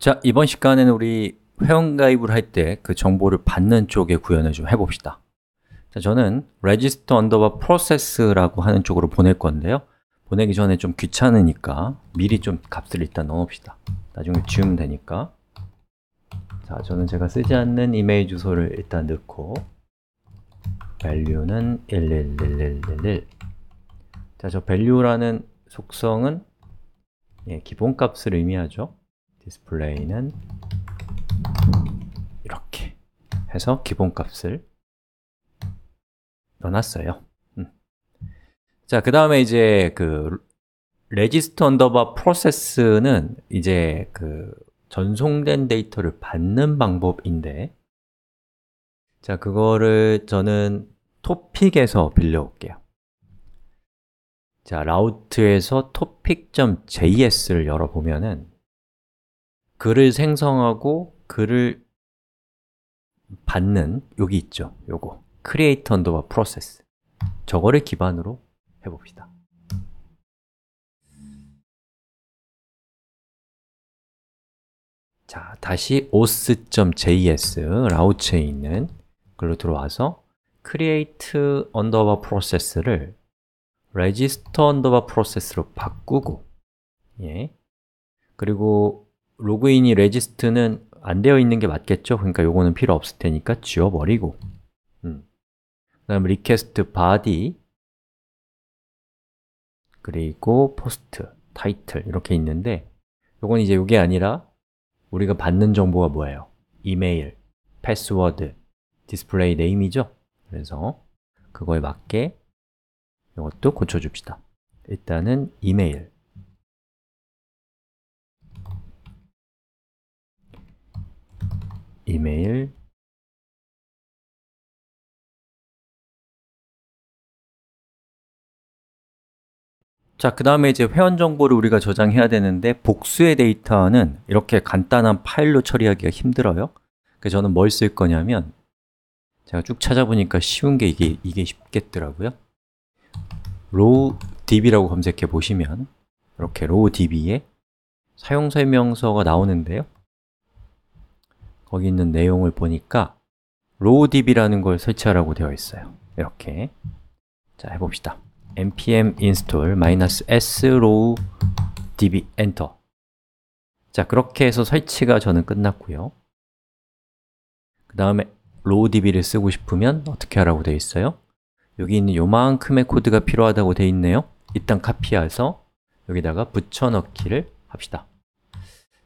자, 이번 시간에는 우리 회원가입을 할 때 그 정보를 받는 쪽의 구현을 좀 해봅시다. 자, 저는 register underbar process라고 하는 쪽으로 보낼 건데요. 보내기 전에 좀 귀찮으니까 미리 좀 값을 일단 넣어봅시다. 나중에 지우면 되니까. 자, 저는 제가 쓰지 않는 이메일 주소를 일단 넣고 value는 111111 자, 저 value라는 속성은 예, 기본값을 의미하죠. 디스플레이는 이렇게 해서 기본값을 넣어놨어요. 음. 자, 그 다음에 이제 그 레지스터 언더바 프로세스는 이제 그 전송된 데이터를 받는 방법인데 자, 그거를 저는 t o p i c 에서 빌려올게요. 자, 라우트에서 topic.js를 열어보면은 글을 생성하고 글을 받는 여기 있죠, 요거 create underbar process 저거를 기반으로 해봅시다 자, 다시 os.js 라우츠에 있는 글로 들어와서 create underbar process를 register underbar process로 바꾸고 예. 그리고 로그인이 레지스트는 안 되어 있는 게 맞겠죠? 그러니까 요거는 필요 없을 테니까 지워버리고 음. 그 다음 리퀘스트 바디 그리고 포스트, 타이틀 이렇게 있는데 요건 이제 이게 아니라 우리가 받는 정보가 뭐예요? 이메일, 패스워드, 디스플레이 네임이죠? 그래서 그거에 맞게 이것도 고쳐줍시다 일단은 이메일 이메일 자, 그 다음에 이제 회원 정보를 우리가 저장해야 되는데 복수의 데이터는 이렇게 간단한 파일로 처리하기가 힘들어요 그래서 저는 뭘 쓸 거냐면 제가 쭉 찾아보니까 쉬운 게 이게, 이게 쉽겠더라고요 rowdb라고 검색해 보시면 이렇게 rowdb에 사용설명서가 나오는데요 거기 있는 내용을 보니까 rowdb라는 걸 설치하라고 되어 있어요 이렇게 자, 해봅시다 npm install -s rowdb 엔터 자, 그렇게 해서 설치가 저는 끝났고요 그 다음에 rowdb를 쓰고 싶으면 어떻게 하라고 되어 있어요? 여기 있는 요만큼의 코드가 필요하다고 되어 있네요 일단 카피해서 여기다가 붙여넣기를 합시다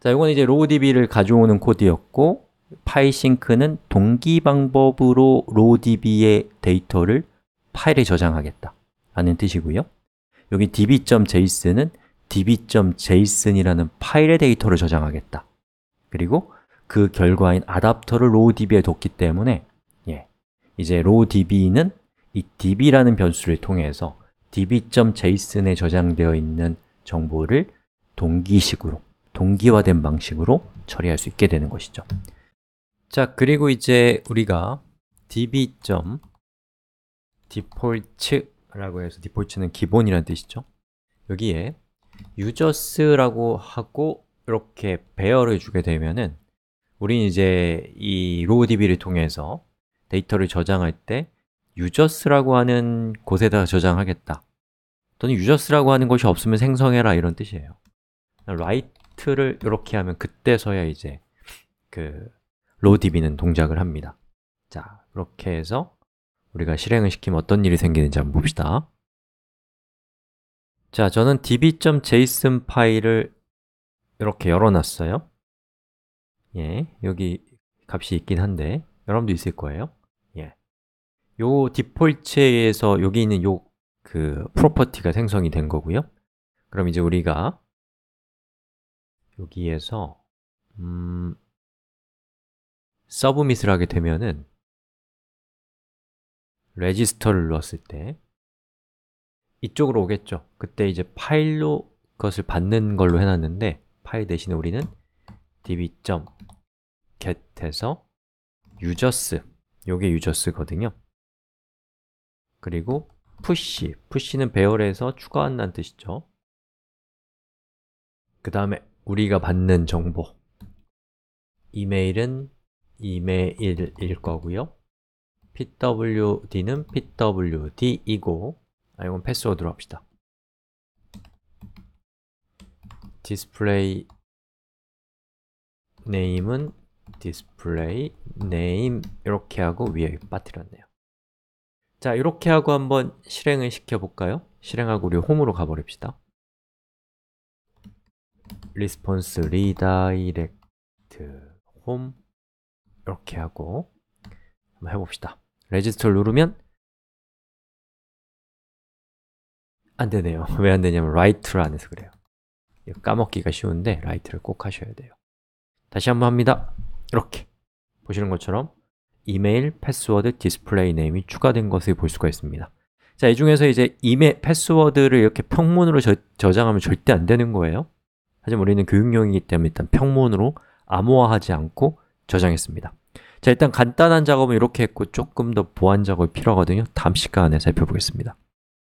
자, 이건 이제 rowdb를 가져오는 코드였고 파이싱크는 동기 방법으로 로 d b 의 데이터를 파일에 저장하겠다 라는 뜻이고요 여기 db.json은 db.json이라는 파일의 데이터를 저장하겠다 그리고 그 결과인 아답터를 r d b 에 뒀기 때문에 예, 이제 r d b 는이 db라는 변수를 통해서 db.json에 저장되어 있는 정보를 동기식으로, 동기화된 방식으로 처리할 수 있게 되는 것이죠 자, 그리고 이제 우리가 db.default라고 해서 default는 기본이라는 뜻이죠. 여기에 users라고 하고 이렇게 배열을 주게 되면은 우린 이제 이 rowdb를 통해서 데이터를 저장할 때 users라고 하는 곳에다가 저장하겠다. 또는 users라고 하는 곳이 없으면 생성해라 이런 뜻이에요. 그러니까 write를 이렇게 하면 그때서야 이제 그 로디비는 동작을 합니다 자, 그렇게 해서 우리가 실행을 시키면 어떤 일이 생기는지 한번 봅시다 자, 저는 db.json 파일을 이렇게 열어놨어요 예, 여기 값이 있긴 한데 여러분도 있을 거예요 예, 요 디폴트에서 여기 있는 요 그 프로퍼티가 생성이 된 거고요 그럼 이제 우리가 여기에서 음, 서브밋을 하게 되면은 레지스터를 넣었을 때 이쪽으로 오겠죠 그때 이제 파일로 그것을 받는 걸로 해놨는데 파일 대신에 우리는 db.get에서 users 요게 users거든요 그리고 push, push는 배열에서 추가한다는 뜻이죠 그 다음에 우리가 받는 정보 이메일은 임의 일일 거고요 pwd는 pwd이고 아, 이건 패스워드로 합시다 display name은 display name 이렇게 하고 위에 빠뜨렸네요 자, 이렇게 하고 한번 실행을 시켜볼까요? 실행하고 우리 홈으로 가버립시다 response redirect home 이렇게 하고 한번 해봅시다. 레지스터를 누르면 안 되네요. 왜 안 되냐면 라이트를 안 해서 그래요. 까먹기가 쉬운데 라이트를 꼭 하셔야 돼요. 다시 한번 합니다. 이렇게 보시는 것처럼 이메일, 패스워드, 디스플레이 네임이 추가된 것을 볼 수가 있습니다. 자, 이 중에서 이제 이메일, 패스워드를 이렇게 평문으로 저, 저장하면 절대 안 되는 거예요. 하지만 우리는 교육용이기 때문에 일단 평문으로 암호화하지 않고 저장했습니다 자 일단 간단한 작업은 이렇게 했고 조금 더 보안 작업이 필요하거든요 다음 시간에 살펴보겠습니다